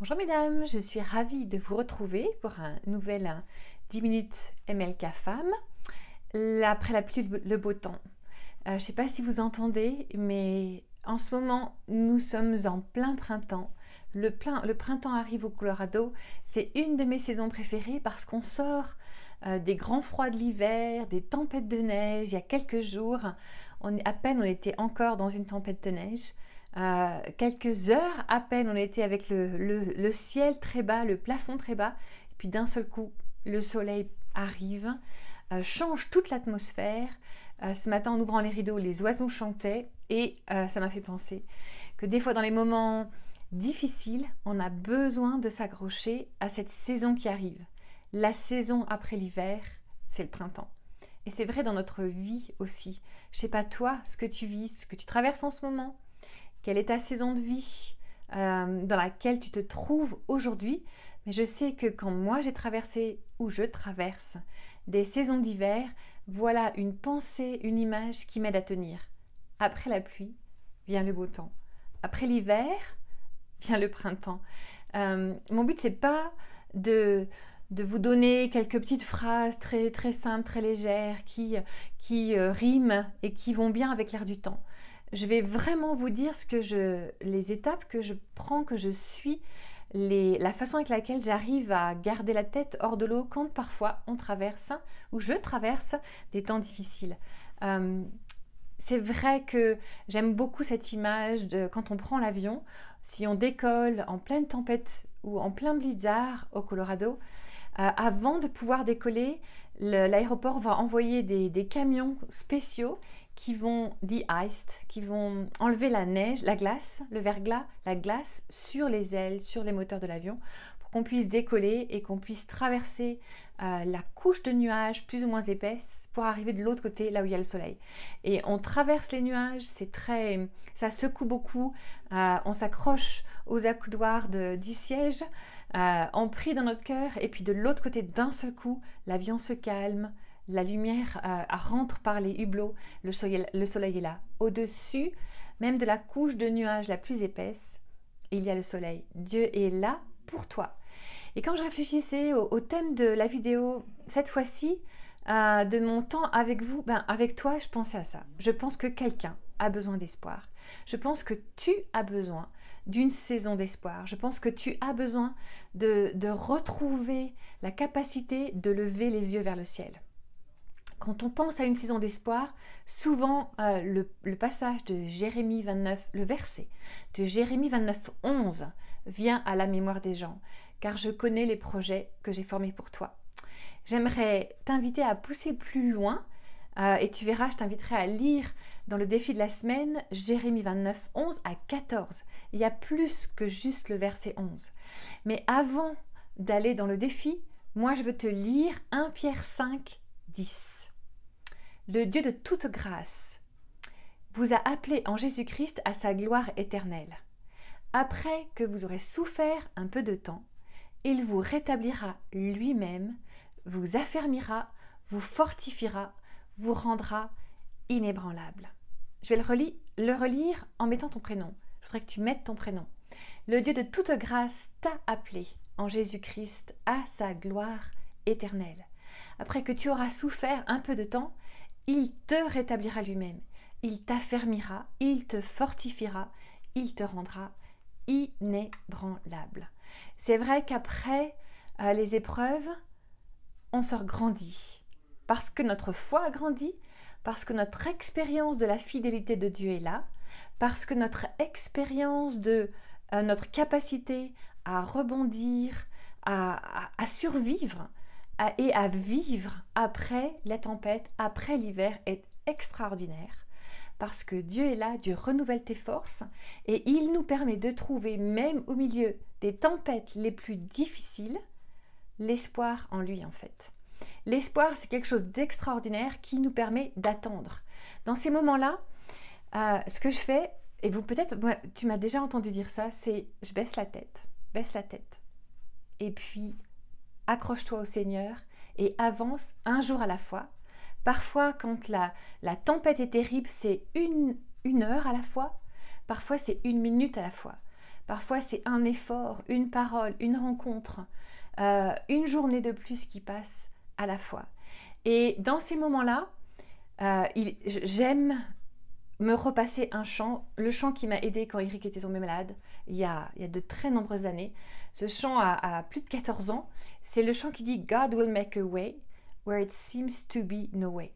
Bonjour mesdames, je suis ravie de vous retrouver pour un nouvel 10 minutes MLK Femme. Après la pluie, le beau temps. Euh, je ne sais pas si vous entendez, mais en ce moment, nous sommes en plein printemps. Le, printemps arrive au Colorado. C'est une de mes saisons préférées parce qu'on sort euh, des grands froids de l'hiver, des tempêtes de neige. Il y a quelques jours, à peine on était encore dans une tempête de neige quelques heures à peine, on était avec le, ciel très bas, le plafond très bas, et puis d'un seul coup, le soleil arrive, euh, change toute l'atmosphère. Euh, ce matin, en ouvrant les rideaux, les oiseaux chantaient, et euh, ça m'a fait penser que des fois, dans les moments difficiles, on a besoin de s'accrocher à cette saison qui arrive. La saison après l'hiver, c'est le printemps. Et c'est vrai dans notre vie aussi. Je sais pas toi, ce que tu vis, ce que tu traverses en ce moment, quelle est ta saison de vie euh, dans laquelle tu te trouves aujourd'hui. Mais je sais que quand moi j'ai traversé ou je traverse des saisons d'hiver, voilà une pensée, une image qui m'aide à tenir. Après la pluie, vient le beau temps. Après l'hiver, vient le printemps. Euh, mon but, c'est pas de, de vous donner quelques petites phrases très, très simples, très légères, qui, qui euh, riment et qui vont bien avec l'air du temps je vais vraiment vous dire ce que je, les étapes que je prends, que je suis, la façon avec laquelle j'arrive à garder la tête hors de l'eau quand parfois on traverse ou je traverse des temps difficiles. Euh, c'est vrai que j'aime beaucoup cette image de quand on prend l'avion, si on décolle en pleine tempête ou en plein blizzard au Colorado, euh, avant de pouvoir décoller, l'aéroport va envoyer des, camions spéciaux qui vont de-iced, qui vont enlever la neige, la glace, le verglas, la glace sur les ailes, sur les moteurs de l'avion pour qu'on puisse décoller et qu'on puisse traverser euh, la couche de nuages plus ou moins épaisse pour arriver de l'autre côté là où il y a le soleil. Et on traverse les nuages, c'est très, ça secoue beaucoup, euh, on s'accroche aux accoudoirs du siège, on euh, prie dans notre cœur et puis de l'autre côté d'un seul coup, l'avion se calme, la lumière euh, rentre par les hublots, le soleil, est là. Au-dessus, même de la couche de nuages la plus épaisse, il y a le soleil. Dieu est là pour toi. Et quand je réfléchissais au, thème de la vidéo, cette fois-ci, euh, de mon temps avec vous, ben, avec toi, je pensais à ça. Je pense que quelqu'un a besoin d'espoir. Je pense que tu as besoin d'une saison d'espoir. Je pense que tu as besoin de retrouver la capacité de lever les yeux vers le ciel quand on pense à une saison d'espoir, souvent euh, le, passage de Jérémie 29, le verset de Jérémie 29, 11 vient à la mémoire des gens, car je connais les projets que j'ai formés pour toi. J'aimerais t'inviter à pousser plus loin euh, et tu verras, je t'inviterai à lire dans le défi de la semaine Jérémie 29, 11 à 14. Il y a plus que juste le verset 11. Mais avant d'aller dans le défi, moi je veux te lire 1 Pierre 5, 10 le Dieu de toute grâce, vous a appelé en Jésus-Christ à sa gloire éternelle. Après que vous aurez souffert un peu de temps, il vous rétablira lui-même, vous affermira, vous fortifiera, vous rendra inébranlable. Je vais le, relire, le relire en mettant ton prénom. Je voudrais que tu mettes ton prénom. Le Dieu de toute grâce t'a appelé en Jésus-Christ à sa gloire éternelle. Après que tu auras souffert un peu de temps, il te rétablira lui-même, il t'affermira, il te fortifiera, il te rendra inébranlable. C'est vrai qu'après euh, les épreuves, on se grandit, parce que notre foi a grandi, parce que notre expérience de la fidélité de Dieu est là, parce que notre expérience de euh, notre capacité à rebondir, à survivre, et à vivre après la tempête, après l'hiver est extraordinaire parce que Dieu est là, Dieu renouvelle tes forces et il nous permet de trouver, même au milieu des tempêtes les plus difficiles, l'espoir en lui en fait. L'espoir, c'est quelque chose d'extraordinaire qui nous permet d'attendre. Dans ces moments-là, euh, ce que je fais, et vous peut-être, tu m'as déjà entendu dire ça, c'est je baisse la tête, baisse la tête. Et puis accroche-toi au Seigneur et avance un jour à la fois. Parfois, quand la, la tempête est terrible, c'est une, une heure à la fois. Parfois, c'est une minute à la fois. Parfois, c'est un effort, une parole, une rencontre, euh, une journée de plus qui passe à la fois. Et dans ces moments-là, euh, j'aime me repasser un chant, le chant qui m'a aidé quand Eric était tombé malade il y, a, de très nombreuses années. Ce chant a plus de 14 ans, c'est le chant qui dit God will make a way where it seems to be no way.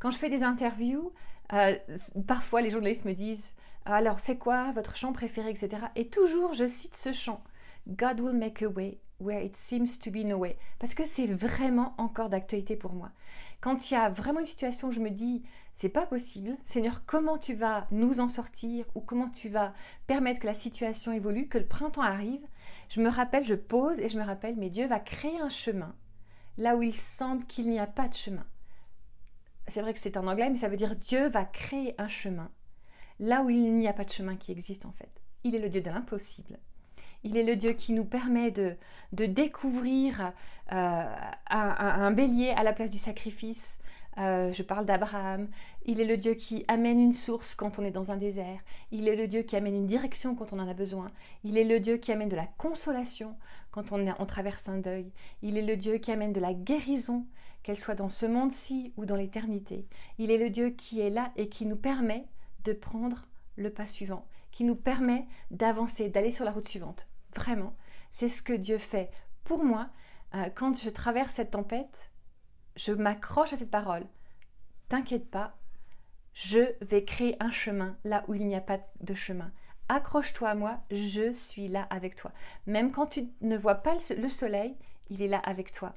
Quand je fais des interviews, euh, parfois les journalistes me disent alors c'est quoi votre chant préféré, etc. Et toujours je cite ce chant God will make a way where it seems to be no way. Parce que c'est vraiment encore d'actualité pour moi. Quand il y a vraiment une situation où je me dis, c'est pas possible, Seigneur, comment tu vas nous en sortir ou comment tu vas permettre que la situation évolue, que le printemps arrive, je me rappelle, je pose et je me rappelle, mais Dieu va créer un chemin là où il semble qu'il n'y a pas de chemin. C'est vrai que c'est en anglais, mais ça veut dire Dieu va créer un chemin là où il n'y a pas de chemin qui existe en fait. Il est le Dieu de l'impossible. Il est le Dieu qui nous permet de, découvrir euh, un, bélier à la place du sacrifice. Euh, je parle d'Abraham. Il est le Dieu qui amène une source quand on est dans un désert. Il est le Dieu qui amène une direction quand on en a besoin. Il est le Dieu qui amène de la consolation quand on, on traverse un deuil. Il est le Dieu qui amène de la guérison, qu'elle soit dans ce monde-ci ou dans l'éternité. Il est le Dieu qui est là et qui nous permet de prendre le pas suivant qui nous permet d'avancer, d'aller sur la route suivante. Vraiment, c'est ce que Dieu fait pour moi. Euh, quand je traverse cette tempête, je m'accroche à cette parole. T'inquiète pas, je vais créer un chemin là où il n'y a pas de chemin. Accroche-toi à moi, je suis là avec toi. Même quand tu ne vois pas le soleil, il est là avec toi.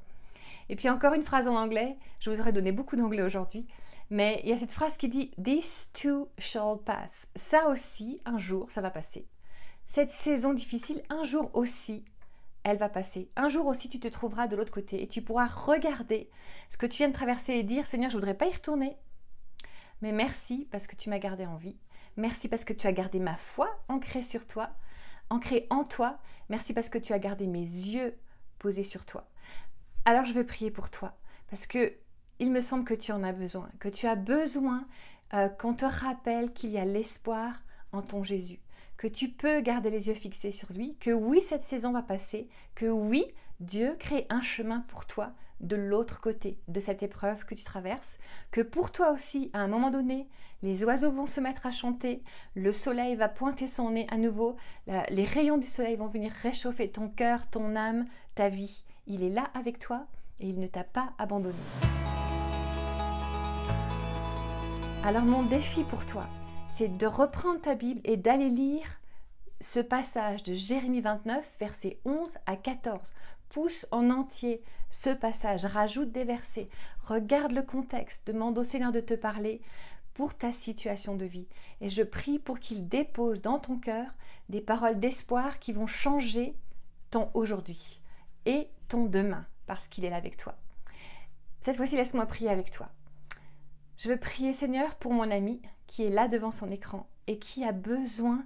Et puis encore une phrase en anglais, je vous aurais donné beaucoup d'anglais aujourd'hui. Mais il y a cette phrase qui dit This too shall pass. Ça aussi, un jour, ça va passer. Cette saison difficile, un jour aussi, elle va passer. Un jour aussi, tu te trouveras de l'autre côté et tu pourras regarder ce que tu viens de traverser et dire Seigneur, je voudrais pas y retourner. Mais merci parce que tu m'as gardé en vie. Merci parce que tu as gardé ma foi ancrée sur toi, ancrée en toi. Merci parce que tu as gardé mes yeux posés sur toi. Alors je veux prier pour toi parce que il me semble que tu en as besoin, que tu as besoin euh, qu'on te rappelle qu'il y a l'espoir en ton Jésus, que tu peux garder les yeux fixés sur lui, que oui, cette saison va passer, que oui, Dieu crée un chemin pour toi de l'autre côté de cette épreuve que tu traverses, que pour toi aussi, à un moment donné, les oiseaux vont se mettre à chanter, le soleil va pointer son nez à nouveau, les rayons du soleil vont venir réchauffer ton cœur, ton âme, ta vie. Il est là avec toi et il ne t'a pas abandonné. Alors mon défi pour toi, c'est de reprendre ta Bible et d'aller lire ce passage de Jérémie 29, versets 11 à 14. Pousse en entier ce passage, rajoute des versets, regarde le contexte, demande au Seigneur de te parler pour ta situation de vie. Et je prie pour qu'il dépose dans ton cœur des paroles d'espoir qui vont changer ton aujourd'hui et ton demain, parce qu'il est là avec toi. Cette fois-ci, laisse-moi prier avec toi. Je veux prier Seigneur pour mon ami qui est là devant son écran et qui a besoin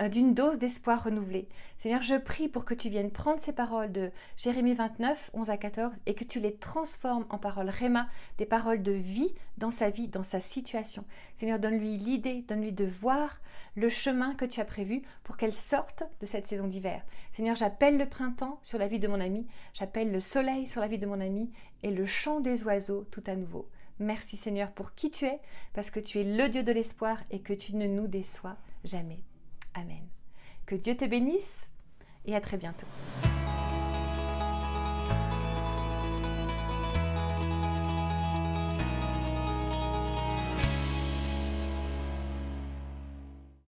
euh, d'une dose d'espoir renouvelée. Seigneur, je prie pour que tu viennes prendre ces paroles de Jérémie 29, 11 à 14 et que tu les transformes en paroles réma, des paroles de vie dans sa vie, dans sa situation. Seigneur, donne-lui l'idée, donne-lui de voir le chemin que tu as prévu pour qu'elle sorte de cette saison d'hiver. Seigneur, j'appelle le printemps sur la vie de mon ami, j'appelle le soleil sur la vie de mon ami et le chant des oiseaux tout à nouveau. Merci Seigneur pour qui tu es, parce que tu es le Dieu de l'espoir et que tu ne nous déçois jamais. Amen. Que Dieu te bénisse et à très bientôt.